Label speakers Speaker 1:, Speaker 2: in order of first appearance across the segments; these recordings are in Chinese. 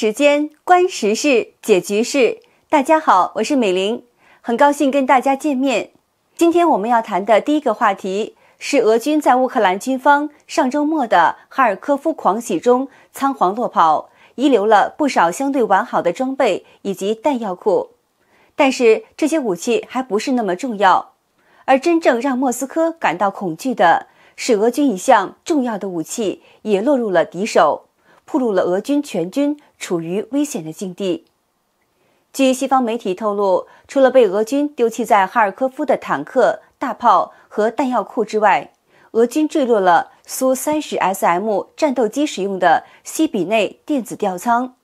Speaker 1: 时间观时事，解局势。大家好，我是美玲，很高兴跟大家见面。今天我们要谈的第一个话题是俄军在乌克兰军方上周末的哈尔科夫狂喜中仓皇落跑，遗留了不少相对完好的装备以及弹药库。但是这些武器还不是那么重要，而真正让莫斯科感到恐惧的是，俄军一项重要的武器也落入了敌手，暴露了俄军全军。处于危险的境地。据西方媒体透露，除了被俄军丢弃在哈尔科夫的坦克、大炮和弹药库之外，俄军坠落了苏三十 SM 战斗机使用的西比内电子吊舱。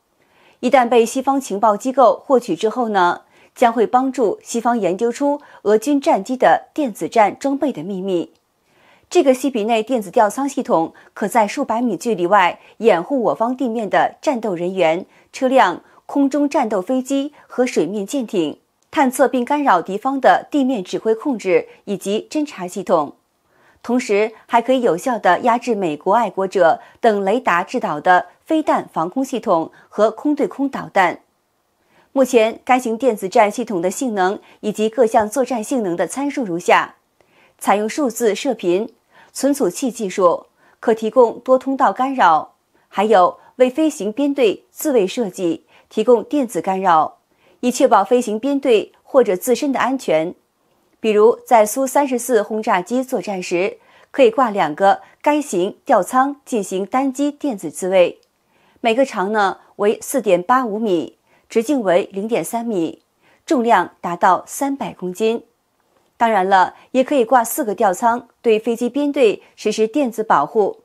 Speaker 1: 一旦被西方情报机构获取之后呢，将会帮助西方研究出俄军战机的电子战装备的秘密。这个西比内电子吊舱系统可在数百米距离外掩护我方地面的战斗人员、车辆、空中战斗飞机和水面舰艇，探测并干扰敌方的地面指挥控制以及侦察系统，同时还可以有效地压制美国爱国者等雷达制导的飞弹防空系统和空对空导弹。目前，该型电子战系统的性能以及各项作战性能的参数如下。采用数字射频存储器技术，可提供多通道干扰，还有为飞行编队自卫设计提供电子干扰，以确保飞行编队或者自身的安全。比如，在苏三十四轰炸机作战时，可以挂两个该型吊舱进行单机电子自卫。每个长呢为四点八五米，直径为零点三米，重量达到三百公斤。当然了，也可以挂四个吊舱，对飞机编队实施电子保护。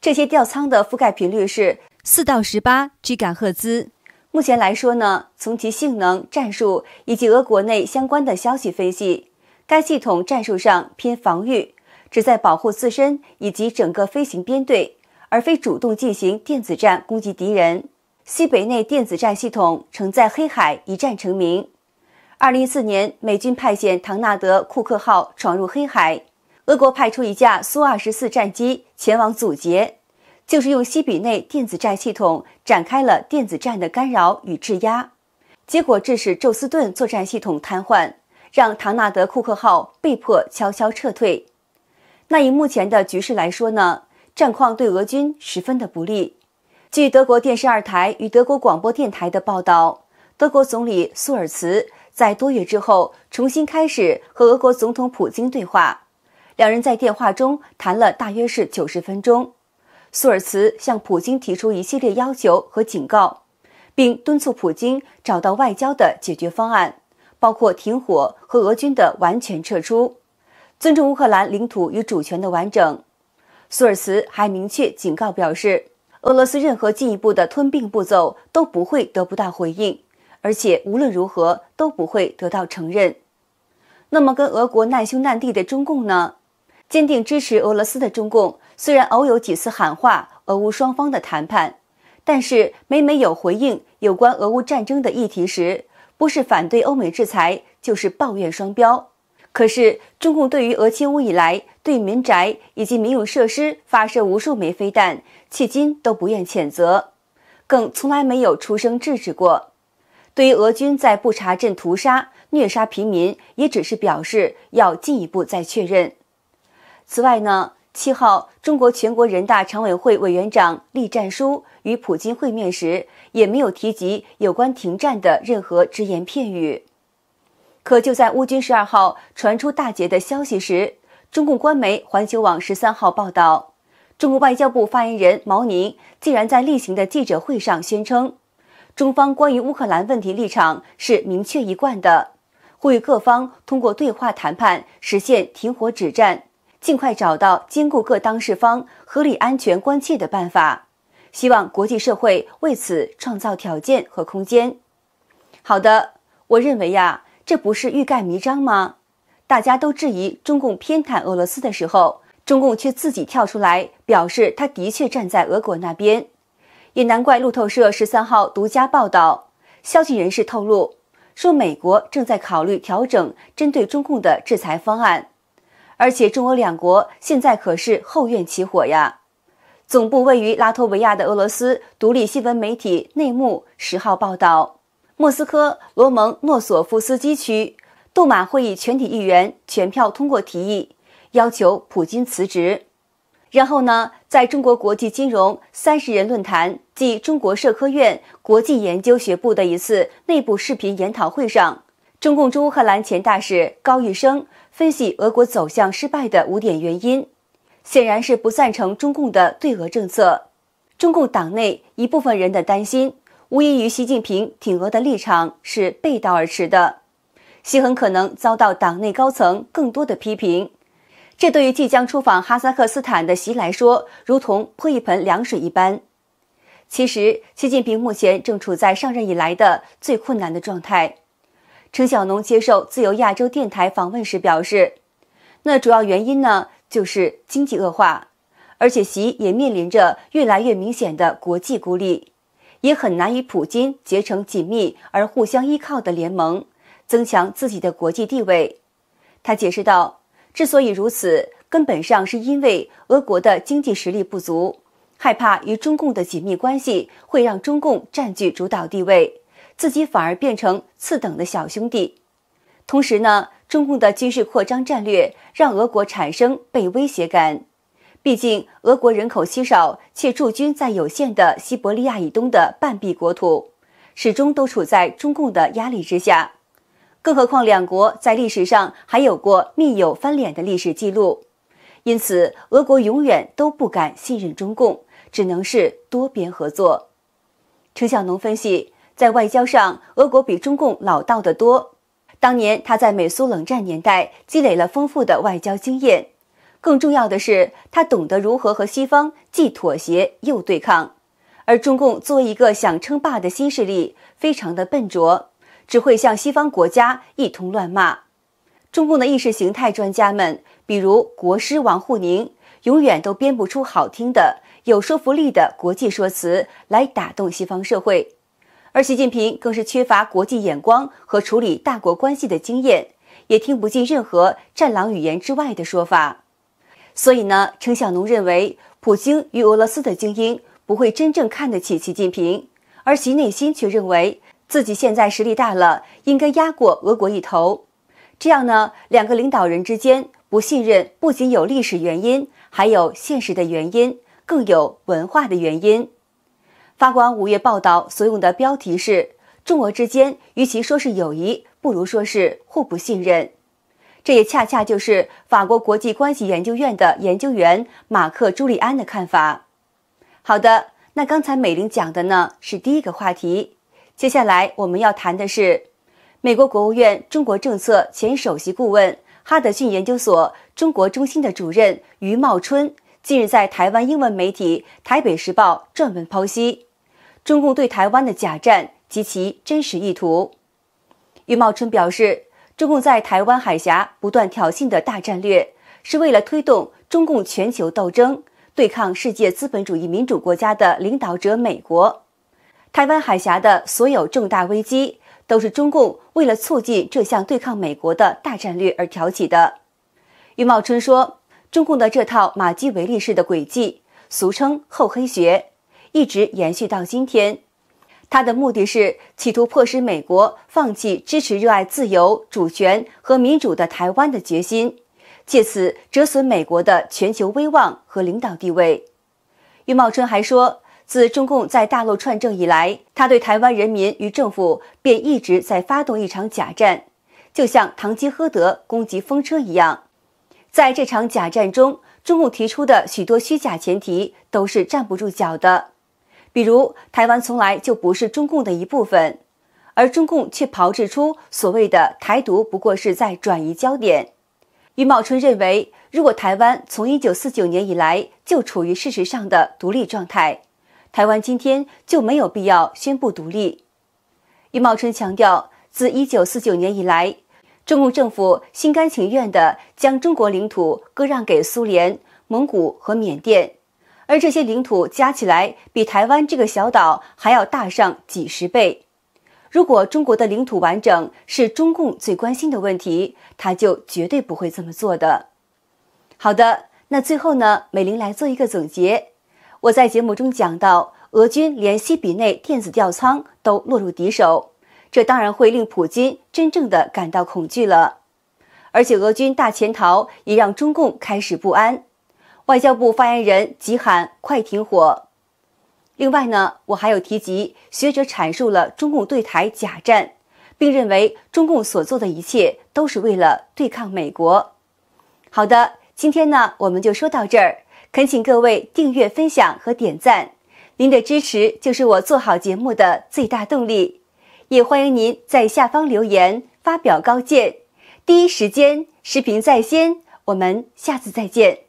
Speaker 1: 这些吊舱的覆盖频率是四到十八感赫兹。目前来说呢，从其性能、战术以及俄国内相关的消息分析，该系统战术上偏防御，旨在保护自身以及整个飞行编队，而非主动进行电子战攻击敌人。西北内电子战系统曾在黑海一战成名。二零一四年，美军派遣唐纳德·库克号闯入黑海，俄国派出一架苏二十四战机前往阻截，就是用西比内电子战系统展开了电子战的干扰与制压，结果致使宙斯盾作战系统瘫痪，让唐纳德·库克号被迫悄悄撤退。那以目前的局势来说呢？战况对俄军十分的不利。据德国电视二台与德国广播电台的报道，德国总理苏尔茨。在多月之后，重新开始和俄国总统普京对话，两人在电话中谈了大约是九十分钟。苏尔茨向普京提出一系列要求和警告，并敦促普京找到外交的解决方案，包括停火和俄军的完全撤出，尊重乌克兰领土与主权的完整。苏尔茨还明确警告表示，俄罗斯任何进一步的吞并步骤都不会得不到回应。而且无论如何都不会得到承认。那么，跟俄国难兄难弟的中共呢？坚定支持俄罗斯的中共，虽然偶有几次喊话俄乌双方的谈判，但是每每有回应有关俄乌战争的议题时，不是反对欧美制裁，就是抱怨双标。可是，中共对于俄侵乌以来对民宅以及民用设施发射无数枚飞弹，迄今都不愿谴责，更从来没有出声制止过。对于俄军在布查镇屠杀、虐杀平民，也只是表示要进一步再确认。此外呢，七号中国全国人大常委会委员长栗战书与普京会面时，也没有提及有关停战的任何只言片语。可就在乌军十二号传出大捷的消息时，中共官媒环球网十三号报道，中国外交部发言人毛宁竟然在例行的记者会上宣称。中方关于乌克兰问题立场是明确一贯的，呼吁各方通过对话谈判实现停火止战，尽快找到兼顾各当事方合理安全关切的办法，希望国际社会为此创造条件和空间。好的，我认为呀，这不是欲盖弥彰吗？大家都质疑中共偏袒俄罗斯的时候，中共却自己跳出来表示他的确站在俄国那边。也难怪路透社十三号独家报道，消息人士透露说，美国正在考虑调整针对中共的制裁方案。而且中俄两国现在可是后院起火呀！总部位于拉脱维亚的俄罗斯独立新闻媒体内幕十号报道，莫斯科罗蒙诺索夫斯基区杜马会议全体议员全票通过提议，要求普京辞职。然后呢，在中国国际金融三十人论坛暨中国社科院国际研究学部的一次内部视频研讨会上，中共驻乌克兰前大使高玉生分析俄国走向失败的五点原因，显然是不赞成中共的对俄政策。中共党内一部分人的担心，无疑与习近平挺俄的立场是背道而驰的，其很可能遭到党内高层更多的批评。这对于即将出访哈萨克斯坦的习来说，如同泼一盆凉水一般。其实，习近平目前正处在上任以来的最困难的状态。陈小农接受自由亚洲电台访问时表示：“那主要原因呢，就是经济恶化，而且习也面临着越来越明显的国际孤立，也很难与普京结成紧密而互相依靠的联盟，增强自己的国际地位。”他解释道。之所以如此，根本上是因为俄国的经济实力不足，害怕与中共的紧密关系会让中共占据主导地位，自己反而变成次等的小兄弟。同时呢，中共的军事扩张战略让俄国产生被威胁感。毕竟，俄国人口稀少，且驻军在有限的西伯利亚以东的半壁国土，始终都处在中共的压力之下。更何况，两国在历史上还有过密友翻脸的历史记录，因此，俄国永远都不敢信任中共，只能是多边合作。程晓农分析，在外交上，俄国比中共老道得多。当年他在美苏冷战年代积累了丰富的外交经验，更重要的是，他懂得如何和西方既妥协又对抗，而中共作为一个想称霸的新势力，非常的笨拙。只会向西方国家一通乱骂，中共的意识形态专家们，比如国师王沪宁，永远都编不出好听的、有说服力的国际说辞来打动西方社会。而习近平更是缺乏国际眼光和处理大国关系的经验，也听不进任何战狼语言之外的说法。所以呢，程晓农认为，普京与俄罗斯的精英不会真正看得起习近平，而其内心却认为。自己现在实力大了，应该压过俄国一头，这样呢，两个领导人之间不信任，不仅有历史原因，还有现实的原因，更有文化的原因。《法光五月报道所用的标题是“中俄之间，与其说是友谊，不如说是互不信任”。这也恰恰就是法国国际关系研究院的研究员马克·朱利安的看法。好的，那刚才美玲讲的呢，是第一个话题。接下来我们要谈的是，美国国务院中国政策前首席顾问、哈德逊研究所中国中心的主任余茂春近日在台湾英文媒体《台北时报》撰文剖析，中共对台湾的假战及其真实意图。余茂春表示，中共在台湾海峡不断挑衅的大战略，是为了推动中共全球斗争，对抗世界资本主义民主国家的领导者美国。台湾海峡的所有重大危机，都是中共为了促进这项对抗美国的大战略而挑起的。余茂春说，中共的这套马基维利式的诡计，俗称“厚黑学”，一直延续到今天。他的目的是企图迫使美国放弃支持、热爱自由、主权和民主的台湾的决心，借此折损美国的全球威望和领导地位。余茂春还说。自中共在大陆串政以来，他对台湾人民与政府便一直在发动一场假战，就像堂吉诃德攻击风车一样。在这场假战中，中共提出的许多虚假前提都是站不住脚的，比如台湾从来就不是中共的一部分，而中共却炮制出所谓的“台独”，不过是在转移焦点。于茂春认为，如果台湾从一九四九年以来就处于事实上的独立状态。台湾今天就没有必要宣布独立。余茂春强调，自一九四九年以来，中共政府心甘情愿地将中国领土割让给苏联、蒙古和缅甸，而这些领土加起来比台湾这个小岛还要大上几十倍。如果中国的领土完整是中共最关心的问题，他就绝对不会这么做的。好的，那最后呢，美玲来做一个总结。我在节目中讲到，俄军连西比内电子吊舱都落入敌手，这当然会令普京真正的感到恐惧了。而且，俄军大潜逃也让中共开始不安，外交部发言人急喊快停火。另外呢，我还有提及学者阐述了中共对台假战，并认为中共所做的一切都是为了对抗美国。好的，今天呢，我们就说到这儿。恳请各位订阅、分享和点赞，您的支持就是我做好节目的最大动力。也欢迎您在下方留言发表高见，第一时间视频在先。我们下次再见。